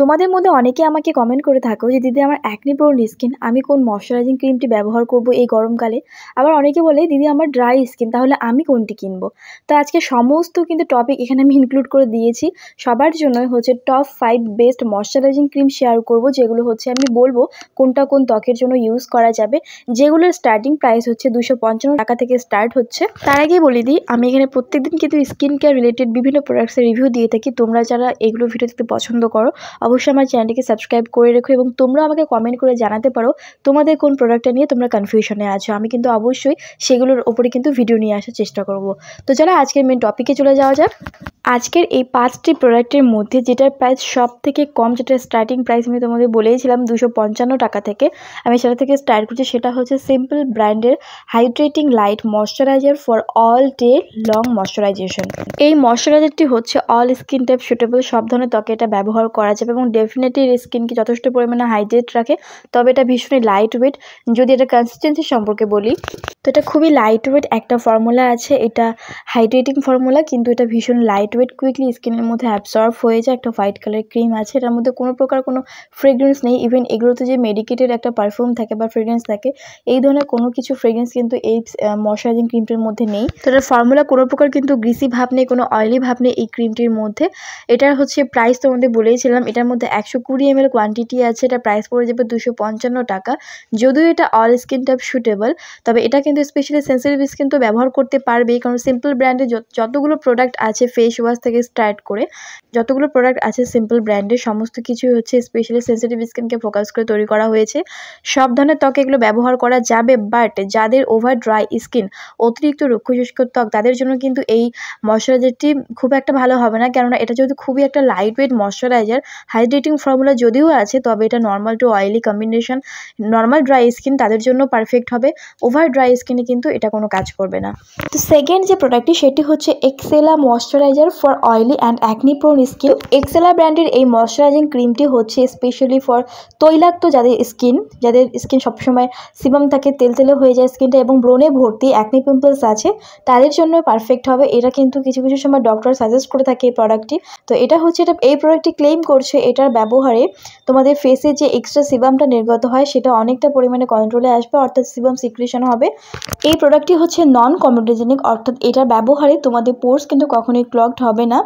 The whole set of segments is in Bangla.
তোমাদের মধ্যে অনেকে আমাকে কমেন্ট করে থাকো যে দিদি আমার অ্যাকনি প্রোন স্কিন আমি কোন ময়শ্চারাইজিং ক্রিমটি ব্যবহার করব এই গরমকালে আবার অনেকে বলে দিদি আমার ড্রাই স্কিন তাহলে আমি কোনটি কিনবো তো আজকে সমস্ত কিন্তু টপিক এখানে আমি ইনক্লুড করে দিয়েছি সবার জন্য হচ্ছে top five best moisturising cream share করব যেগুলো হচ্ছে আমি বলবো কোনটা কোন ত্বকের জন্য ইউজ করা যাবে যেগুলোর স্টার্টিং প্রাইস হচ্ছে দুশো টাকা থেকে স্টার্ট হচ্ছে তার আগেই বলে দিই আমি এখানে প্রত্যেকদিন কিন্তু স্কিন কেয়ার রিলেটেড বিভিন্ন প্রোডাক্টসের রিভিউ দিয়ে থাকি তোমরা যারা এগুলো ভিডিও দেখতে পছন্দ করো অবশ্যই আমার চ্যানেলটিকে সাবস্ক্রাইব করে রেখো এবং তোমরা আমাকে কমেন্ট করে জানাতে পারো তোমাদের কোন প্রোডাক্টটা নিয়ে তোমরা কনফিউশনে আছো আমি কিন্তু অবশ্যই সেগুলোর ওপরে কিন্তু ভিডিও নিয়ে আসার চেষ্টা করব তো চলো আজকের মেন টপিকে চলে যাওয়া যাক আজকের এই পাঁচটি প্রোডাক্টের মধ্যে যেটার প্রাইস সব থেকে কম যেটা স্টার্টিং প্রাইস আমি তোমাদের বলেইছিলাম দুশো টাকা থেকে আমি সেটা থেকে স্টার্ট করছি সেটা হচ্ছে সিম্পল ব্র্যান্ডের hydrating light moisturiser for all day long moisturisation এই ময়শ্চারাইজারটি হচ্ছে অল স্কিন টাইপ সুটেবল সব ধরনের ত্বকে এটা ব্যবহার করা যাবে এবং ডেফিনেটলি স্কিনকে যথেষ্ট পরিমাণে হাইড্রেট রাখে তবে এটা ভীষণই লাইট ওয়েট যদি এটা কনসিস্টেন্সি সম্পর্কে বলি তো এটা খুবই লাইট ওয়েট একটা ফর্মুলা আছে এটা হাইড্রেটিং ফর্মুলা কিন্তু এটা ভীষণ লাইট ওয়েট কুইকলি স্কিনের মধ্যে অ্যাবসর্ব হয়ে যায় একটা হোয়াইট কালার ক্রিম আছে এটার মধ্যে কোনো প্রকার কোনো ফ্রেগরেন্স নেই ইভেন এগুলোতে যে মেডিকেটেড একটা পারফিউম থাকে বা ফ্রেগরেন্স থাকে এই ধরনের কোনো কিছু ফ্রেগরেন্স কিন্তু এই ময়শ্চারাইজিং ক্রিমটির মধ্যে নেই তো এটার ফর্মুলা কোনো প্রকার কিন্তু গ্রিসি ভাব নেই কোনো অয়েলি ভাব নেই এই ক্রিমটির মধ্যে এটার হচ্ছে প্রাইস তোমাদের বলেইছিলাম এটার এটার মধ্যে একশো কুড়ি এমএল কোয়ান্টিটি আছে এটা প্রাইস পড়ে যাবে দুশো পঞ্চান্ন টাকা যদিও এটা অল স্কিন টাইপ সুটেবল তবে এটা কিন্তু স্পেশালি সেন্সিটিভ স্কিন তো ব্যবহার করতে পারবেই কারণ সিম্পল ব্র্যান্ডে যতগুলো প্রোডাক্ট আছে ফেস ওয়াশ থেকে স্টার্ট করে যতগুলো প্রোডাক্ট আছে সিম্পল ব্র্যান্ডের সমস্ত কিছুই হচ্ছে স্পেশালি সেন্সিটিভ স্কিনকে ফোকাস করে তৈরি করা হয়েছে সব ধরনের ত্বকে এগুলো ব্যবহার করা যাবে বাট যাদের ওভার ড্রাই স্কিন অতিরিক্ত রুক্ষ শুষ্ক ত্বক তাদের জন্য কিন্তু এই ময়শ্চারাইজারটি খুব একটা ভালো হবে না কেননা এটা যেহেতু খুবই একটা lightweight moisturiser hydrating formula যদিও আছে তবে এটা normal to oily combination normal dry skin তাদের জন্য পারফেক্ট হবে ওভার ড্রাই স্কিনে কিন্তু এটা কোনো কাজ করবে না তো সেকেন্ড যে প্রোডাক্টটি সেটি হচ্ছে এক্সেলা moisturiser for oily and acne prone skin এক্সেলা ব্র্যান্ডের এই ময়শ্চারাইজিং ক্রিমটি হচ্ছে স্পেশালি ফর তৈলাক্ত যাদের স্কিন যাদের স্কিন সবসময় সিবাম থাকে তেল তেলে হয়ে যায় স্কিনটা এবং ব্রোনে ভর্তি অ্যাকনি পিম্পলস আছে তাদের জন্য পারফেক্ট হবে এটা কিন্তু কিছু কিছু সময় ডক্টর সাজেস্ট করে থাকে এই প্রোডাক্টটি তো এটা হচ্ছে এটা এই প্রোডাক্টটি ক্লেম করছে এটার ব্যবহারে তোমাদের ফেসে যে এক্সট্রা সিবামটা নির্গত হয় সেটা অনেকটা পরিমাণে কন্ট্রোলে আসবে অর্থাৎ সিবাম সিক্রেশন হবে এই প্রোডাক্টটি হচ্ছে নন কমোডোজেনিক অর্থাৎ এটার ব্যবহারে তোমাদের পোর্স কিন্তু কখনোই ক্লগড হবে না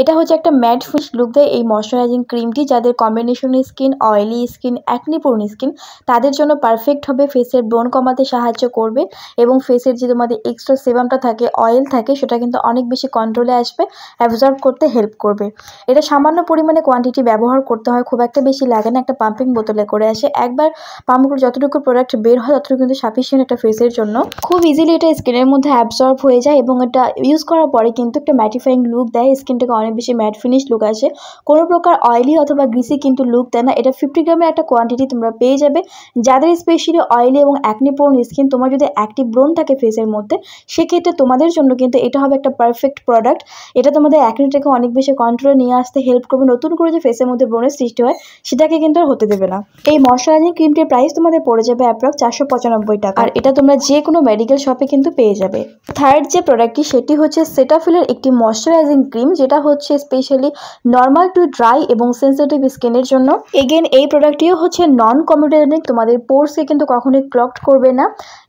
এটা হচ্ছে একটা ম্যাট ফিস লুক দেয় এই ময়শ্চারাইজিং ক্রিমটি যাদের কম্বিনেশনের স্কিন অয়েলি স্কিন অ্যাকনিপূর্ণ স্কিন তাদের জন্য পারফেক্ট হবে ফেসের ব্রোন কমাতে সাহায্য করবে এবং ফেসের যে তোমাদের এক্সট্রা সেবামটা থাকে অয়েল থাকে সেটা কিন্তু অনেক বেশি কন্ট্রোলে আসবে অ্যাবজর্ব করতে হেল্প করবে এটা সামান্য পরিমাণে কোয়ান্টিটি ব্যবহার ব্যবহার করতে হয় খুব একটা বেশি লাগে না একটা পাম্পিং বোতলে করে আসে একবার পাম্প যতটুকু প্রোডাক্ট বের হয় ততটুকু কিন্তু সাফিসিয়েন্ট একটা ফেসের জন্য খুব ইজিলি এটা স্কিনের মধ্যে অ্যাবজর্ব হয়ে যায় এবং এটা ইউজ করার পরে কিন্তু একটা ম্যাটিফাইং লুক দেয় স্কিনটাকে অনেক বেশি ম্যাট ফিনিশ লুক আসে কোনো প্রকার অয়েলি অথবা গ্রিসি কিন্তু লুক দেয় না এটা ফিফটি গ্রামের একটা কোয়ান্টিটি তোমরা পেয়ে যাবে যাদের স্পেশালি অয়েলি এবং অ্যাকনি স্কিন তোমার যদি অ্যাক্টিভ ব্রোন থাকে ফেসের মধ্যে সেক্ষেত্রে তোমাদের জন্য কিন্তু এটা হবে একটা পারফেক্ট প্রোডাক্ট এটা তোমাদের অ্যাকনিটাকে অনেক বেশি কন্ট্রোলে নিয়ে আসতে হেল্প করবে নতুন করে যে ফেসের মধ্যে ব্রণের সৃষ্টি হয় সেটাকে কিন্তু আর হতে দেবে না এই ময়শ্চারাইজিং ক্রিমটির প্রাইস তোমাদের পড়ে যাবে অ্যাপ্রক্স চারশো পঁচানব্বই টাকা আর এটা তোমরা যে কোনো মেডিকেল শপে কিন্তু পেয়ে যাবে থার্ড যে প্রোডাক্টটি সেটি হচ্ছে সেটাফিলের একটি ময়শ্চারাইজিং ক্রিম যেটা হচ্ছে স্পেশালি নর্মাল টু ড্রাই এবং সেন্সিটিভ স্কিনের জন্য এগেন এই প্রোডাক্টটিও হচ্ছে নন কমিউটেজেনিক তোমাদের পোর্সকে কিন্তু কখনোই ক্লকড করবে না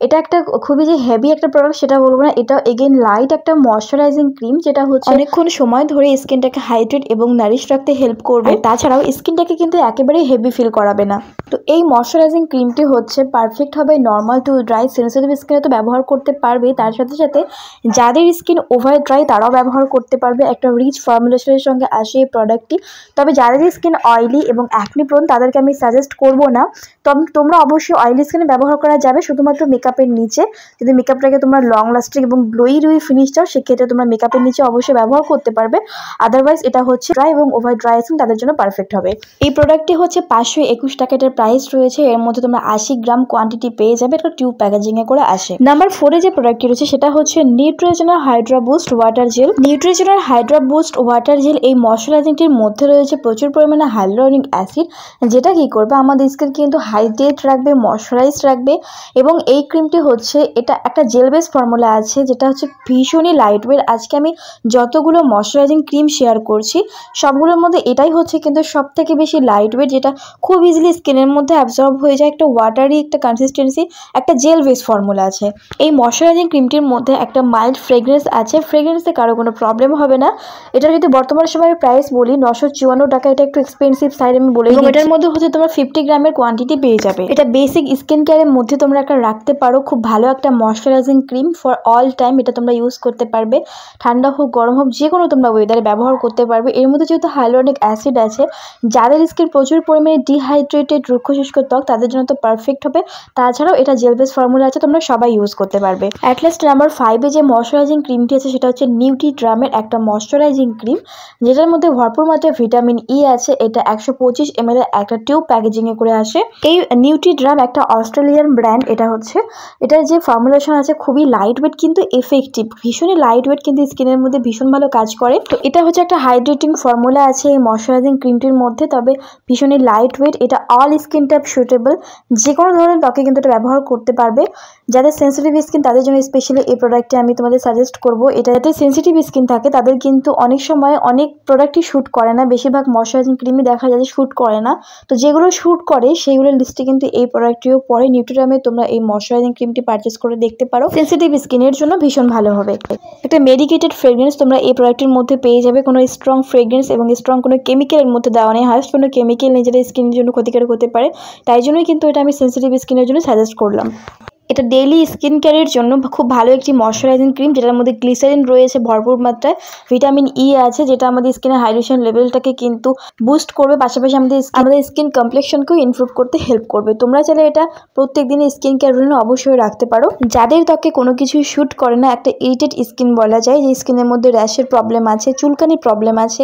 এটা একটা খুবই যে হেভি একটা প্রোডাক্ট সেটা বলবো না এটা এগেন লাইট একটা ময়শ্চারাইজিং ক্রিম যেটা হচ্ছে অনেকক্ষণ সময় ধরে স্কিনটাকে হাইড্রেট এবং নারিশ রাখতে হেল্প করবে তাছাড়াও স্কিনটাকে কিন্তু একেবারেই হেভি ফিল করাবে না তো এই ময়শ্চারাইজিং ক্রিমটি হচ্ছে পারফেক্ট হবে নর্মাল টু ড্রাই সেন্সিটিভ স্কিনে তো ব্যবহার করতে পারবে তার সাথে সাথে যাদের স্কিন ওভার ড্রাই তারাও ব্যবহার করতে পারবে একটা রিচ ফর্মুলেশনের সঙ্গে আসে এই প্রোডাক্টটি তবে যাদের স্কিন অয়েলি এবং অ্যাকনি প্রোন তাদেরকে আমি সাজেস্ট করব না তবে তোমরা অবশ্যই অয়েলি স্কিনে ব্যবহার করা যাবে শুধুমাত্র মেকআপের নিচে যদি মেকআপটাকে তোমরা লং লাস্টিং এবং গ্লোই রুই ফিনিশ চাও সেক্ষেত্রে তোমরা মেকআপের নিচে অবশ্যই ব্যবহার করতে পারবে আদারওয়াইজ এটা হচ্ছে ড্রাই এবং ওভার ড্রাই স্কিন তাদের জন্য পারফেক্ট হবে এই প্রোডাক্টটি হচ্ছে পাঁচশো একুশ টাকাটের প্রাইস রয়েছে এর মধ্যে তোমরা আশি গ্রাম কোয়ান্টিটি পেয়ে যাবে এটা টিউব এ করে আসে নাম্বার ফোরে যে প্রোডাক্টটি রয়েছে সেটা হচ্ছে Neutrogena hydro boost water gel Neutrogena hydro boost water gel এই মশলাজিংটির মধ্যে রয়েছে প্রচুর পরিমাণে হাইড্রোনিক অ্যাসিড যেটা কি করবে আমাদের স্কিন কিন্তু হাইড্রেট রাখবে মশলাইজ রাখবে এবং এই ক্রিমটি হচ্ছে এটা একটা জেল বেস ফর্মুলা আছে যেটা হচ্ছে ভীষণই ওয়েট আজকে আমি যতগুলো মশলাইজিং ক্রিম শেয়ার করছি সবগুলোর মধ্যে এটাই হচ্ছে কিন্তু সব থেকে বেশি লাইট ওয়েট যেটা খুব ইজিলি স্কিনের মধ্যে অ্যাবজর্ব হয়ে যায় একটা ওয়াটারি একটা কনসিস্টেন্সি একটা জেল বেস ফর্মুলা আছে এই ময়শ্চারাইজিং ক্রিমটির মধ্যে একটা মাইল্ড ফ্রেগরেন্স আছে ফ্রেগরেন্সে কারো কোনো প্রবলেম হবে না এটা যদি বর্তমান সময়ে প্রাইস বলি নশো চুয়ান্ন টাকা এটা একটু এক্সপেন্সিভ সাইড আমি বলে এটার মধ্যে হচ্ছে তোমার ফিফটি গ্রামের কোয়ান্টিটি পেয়ে যাবে এটা বেসিক স্কিন কেয়ারের মধ্যে তোমরা একটা রাখতে পারো খুব ভালো একটা moisturising cream for all time এটা তোমরা ইউজ করতে পারবে ঠান্ডা হোক গরম হোক যে কোনো তোমরা ওয়েদারে ব্যবহার করতে পারবে এর মধ্যে যেহেতু হাইলোনিক অ্যাসিড আছে আছে যাদের স্কিন প্রচুর পরিমাণে ডিহাইড্রেটেড রুক্ষ শুষ্ক ত্বক তাদের জন্য তো পারফেক্ট হবে তাছাড়াও এটা জেল বেস ফর্মুলা আছে তোমরা সবাই ইউজ করতে পারবে অ্যাটলিস্ট নাম্বার ফাইভে যে ময়শ্চারাইজিং ক্রিমটি আছে সেটা হচ্ছে নিউটি ড্রামের একটা ময়শ্চারাইজিং ক্রিম যেটার মধ্যে ভরপুর মাত্রায় ভিটামিন ই e আছে এটা একশো পঁচিশ এম এর একটা টিউব প্যাকেজিংয়ে করে আসে এই নিউটি ড্রাম একটা অস্ট্রেলিয়ান ব্র্যান্ড এটা হচ্ছে এটার যে ফর্মুলেশন আছে খুবই লাইট ওয়েট কিন্তু এফেক্টিভ ভীষণই লাইট ওয়েট কিন্তু স্কিনের মধ্যে ভীষণ ভালো কাজ করে তো এটা হচ্ছে একটা হাইড্রেটিং ফর্মুলা আছে এই ময়শ্চারাইজিং প্রিন্টের মধ্যে তবে ভীষণই লাইট ওয়েট এটা অল স্কিন টাইপ সুটেবল যে কোনো ধরনের ত্বকে কিন্তু এটা ব্যবহার করতে পারবে যাদের সেন্সিটিভ স্কিন তাদের জন্য স্পেশালি এই প্রোডাক্টটি আমি তোমাদের সাজেস্ট করব এটা যাতে সেন্সিটিভ স্কিন থাকে তাদের কিন্তু অনেক সময় অনেক প্রোডাক্টই শ্যুট করে না বেশিরভাগ ময়শ্চারাইজিং ক্রিমই দেখা যায় যে শ্যুট করে না তো যেগুলো শ্যুট করে সেইগুলোর লিস্টে কিন্তু এই প্রোডাক্টটিও পরে নিউট্রিরামে তোমরা এই ময়শ্চারাইজিং ক্রিমটি পারচেস করে দেখতে পারো সেন্সিটিভ স্কিনের জন্য ভীষণ ভালো হবে একটা মেডিকেটেড ফ্রেগরেন্স তোমরা এই প্রোডাক্টের মধ্যে পেয়ে যাবে কোনো স্ট্রং ফ্রেগরেন্স এবং স্ট্রং কোনো কেমিক্যালের মধ্যে দেওয়া নেই হাইস্ট কোনো কেমিক্যাল নিজেরা স্কিনের জন্য ক্ষতিকারক হতে পারে তাই জন্যই কিন্তু এটা আমি সেন্সিটিভ স্কিনের জন্য সাজেস্ট করলাম এটা ডেইলি স্কিন কেয়ারের জন্য খুব ভালো একটি ময়শ্চারাইজিং ক্রিম যেটার মধ্যে গ্লিসারিন রয়েছে ভরপুর মাত্রায় ভিটামিন ই e আছে যেটা আমাদের স্কিনের হাইড্রেশন লেভেলটাকে কিন্তু বুস্ট করবে পাশাপাশি আমাদের আমাদের স্কিন কমপ্লেকশনকেও ইমপ্রুভ করতে হেল্প করবে তোমরা চাইলে এটা প্রত্যেক দিনের স্কিন কেয়ার রুটিনে অবশ্যই রাখতে পারো যাদের ত্বকে কোনো কিছুই শ্যুট করে না একটা ইরিটেড স্কিন বলা যায় যে স্কিনের মধ্যে র্যাশের প্রবলেম আছে চুলকানির প্রবলেম আছে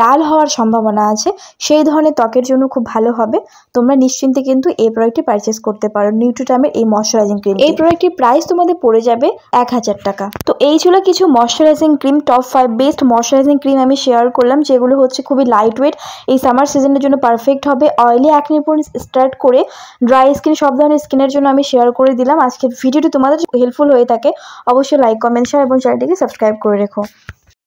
লাল হওয়ার সম্ভাবনা আছে সেই ধরনের ত্বকের জন্য খুব ভালো হবে তোমরা নিশ্চিন্তে কিন্তু এই প্রোডাক্টটি পারচেস করতে পারো নিউট্রোটামের এই ময়শ্চারাইজিং ক্রিম এই প্রোডাক্টের প্রাইস তোমাদের পড়ে যাবে এক হাজার টাকা তো এই ছিল কিছু moisturising cream top five best moisturising cream আমি শেয়ার করলাম যেগুলো হচ্ছে খুবই লাইট ওয়েট এই সামার সিজনের জন্য পারফেক্ট হবে অয়েলি অ্যাকনি পর স্টার্ট করে ড্রাই স্কিন সব ধরনের স্কিনের জন্য আমি শেয়ার করে দিলাম আজকের ভিডিওটি তোমাদের হেল্পফুল হয়ে থাকে অবশ্যই লাইক কমেন্ট শেয়ার এবং চ্যানেলটিকে সাবস্ক্রাইব করে রেখো